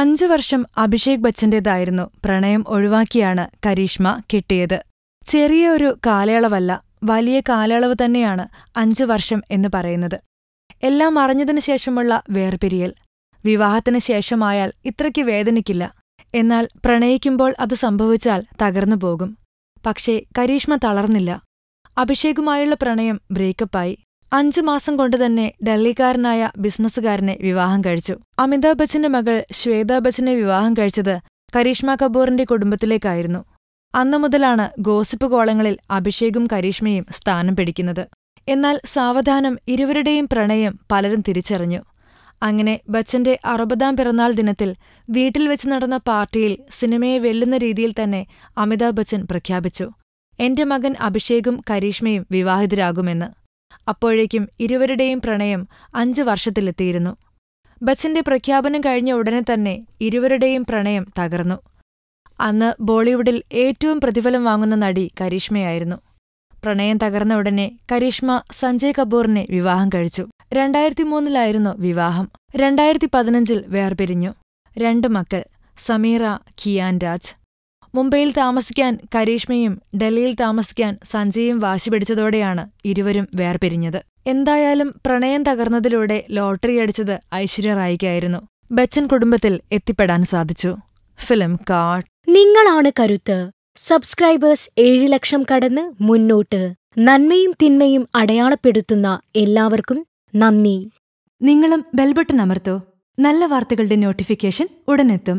അഞ്ചു വർഷം അഭിഷേക് ബച്ചന്റേതായിരുന്നു പ്രണയം ഒഴിവാക്കിയാണ് കരീഷ്മ കിട്ടിയത് ചെറിയ ഒരു കാലയളവല്ല വലിയ കാലയളവ് തന്നെയാണ് അഞ്ചു വർഷം എന്ന് പറയുന്നത് എല്ലാം അറിഞ്ഞതിനു ശേഷമുള്ള വേർപിരിയൽ വിവാഹത്തിന് ശേഷമായാൽ ഇത്രയ്ക്ക് വേദനിക്കില്ല എന്നാൽ പ്രണയിക്കുമ്പോൾ അത് സംഭവിച്ചാൽ തകർന്നു പോകും പക്ഷേ കരീഷ്മ തളർന്നില്ല അഭിഷേകുമായുള്ള പ്രണയം ബ്രേക്കപ്പായി അഞ്ചു മാസം തന്നെ ഡൽഹിക്കാരനായ ബിസിനസ്സുകാരനെ വിവാഹം കഴിച്ചു അമിതാഭ് ബച്ചന്റെ മകൾ ശ്വേതാ ബച്ചനെ വിവാഹം കഴിച്ചത് കരീഷ്മ കപൂറിന്റെ കുടുംബത്തിലേക്കായിരുന്നു അന്നു മുതലാണ് ഗോസിപ്പ് കോളങ്ങളിൽ അഭിഷേകും കരീഷ്മയും സ്ഥാനം പിടിക്കുന്നത് എന്നാൽ സാവധാനം ഇരുവരുടെയും പ്രണയം പലരും തിരിച്ചറിഞ്ഞു അങ്ങനെ ബച്ചന്റെ അറുപതാം പിറന്നാൾ ദിനത്തിൽ വീട്ടിൽ വെച്ച് നടന്ന പാർട്ടിയിൽ സിനിമയെ വെല്ലുന്ന രീതിയിൽ തന്നെ അമിതാഭ് ബച്ചൻ പ്രഖ്യാപിച്ചു എന്റെ മകൻ അഭിഷേകും കരീഷ്മയും വിവാഹിതരാകുമെന്ന് അപ്പോഴേക്കും ഇരുവരുടെയും പ്രണയം അഞ്ചു വർഷത്തിലെത്തിയിരുന്നു ബച്ചന്റെ പ്രഖ്യാപനം കഴിഞ്ഞ ഉടനെ തന്നെ ഇരുവരുടെയും പ്രണയം തകർന്നു അന്ന് ബോളിവുഡിൽ ഏറ്റവും പ്രതിഫലം വാങ്ങുന്ന നടി കരീഷ്മയായിരുന്നു പ്രണയം തകർന്ന ഉടനെ കരീഷ്മ സഞ്ജയ് കപൂറിനെ വിവാഹം കഴിച്ചു രണ്ടായിരത്തി മൂന്നിലായിരുന്നു വിവാഹം രണ്ടായിരത്തി പതിനഞ്ചിൽ വേർപിരിഞ്ഞു രണ്ട് മക്കൾ സമീറ കിയാൻ രാജ് മുംബൈയിൽ താമസിക്കാൻ കരീഷ്മയും ഡൽഹിയിൽ താമസിക്കാൻ സഞ്ജയും വാശി പിടിച്ചതോടെയാണ് ഇരുവരും വേർപിരിഞ്ഞത് എന്തായാലും പ്രണയം തകർന്നതിലൂടെ ലോട്ടറി അടിച്ചത് ഐശ്വര്യ റായിക്കായിരുന്നു ബച്ചൻ കുടുംബത്തിൽ എത്തിപ്പെടാൻ സാധിച്ചു ഫിലിം കാട്ട് നിങ്ങളാണ് കരുത്ത് സബ്സ്ക്രൈബേഴ്സ് ഏഴ് ലക്ഷം കടന്ന് മുന്നോട്ട് നന്മയും തിന്മയും അടയാളപ്പെടുത്തുന്ന എല്ലാവർക്കും നന്ദി നിങ്ങളും ബെൽബട്ടൺ അമർത്തോ നല്ല വാർത്തകളുടെ നോട്ടിഫിക്കേഷൻ ഉടനെത്തും